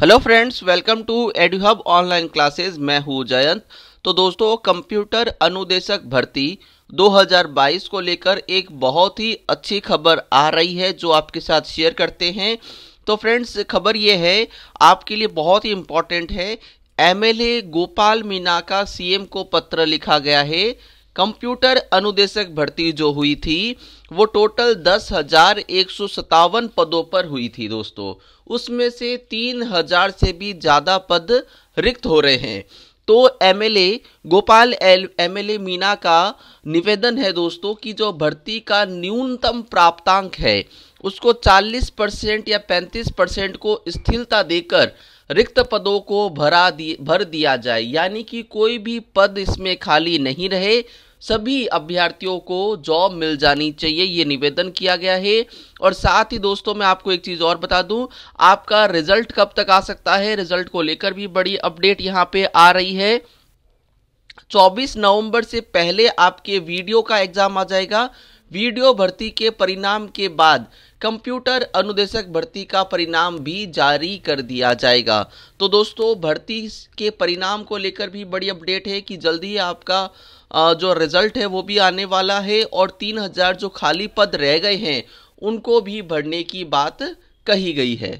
hello friends welcome to EdHub online classes मैं हूं जयंत तो दोस्तों कंप्यूटर अनुदेशक भर्ती 2022 को लेकर एक बहुत ही अच्छी खबर आ रही है जो आपके साथ शेयर करते हैं तो फ्रेंड्स खबर ये है आपके लिए बहुत ही इम्पोर्टेंट है एमएलए गोपाल मीना का सीएम को पत्र लिखा गया है कंप्यूटर अनुदेशक भर्ती जो हुई थी वो टोटल दस हजार एक सौ सतावन पदों पर हुई थी दोस्तों उसमें से तीन हजार से भी ज़्यादा पद रिक्त हो रहे हैं तो MLA Gopal L MLA Meena का निवेदन है दोस्तों कि जो भर्ती का न्यूनतम प्राप्तांक है उसको 40 परसेंट या 35 परसेंट को स्थिरता देकर रिक्त पदों को भरा दिए भर दिया जाए यानी कि कोई भी पद इसमें खाली नहीं रहे सभी अभ्यर्थियों को जॉब मिल जानी चाहिए ये निवेदन किया गया है और साथ ही दोस्तों मैं आपको एक चीज़ और बता दूं आपका रिजल्ट कब तक आ सकता है रिजल्ट को लेकर भी बड़ी अपडेट यहाँ पे आ रही है 24 नवंबर से पहले आपके वीडियो का एग्जाम आ जाएगा वीडियो भर्ती के परिणाम के बाद कंप्यूटर अनुदेशक भर्ती का परिणाम भी जारी कर दिया जाएगा तो दोस्तों भर्ती के परिणाम को लेकर भी बड़ी अपडेट है कि जल्दी ही आपका जो रिजल्ट है वो भी आने वाला है और 3000 जो खाली पद रह गए हैं उनको भी भरने की बात कही गई है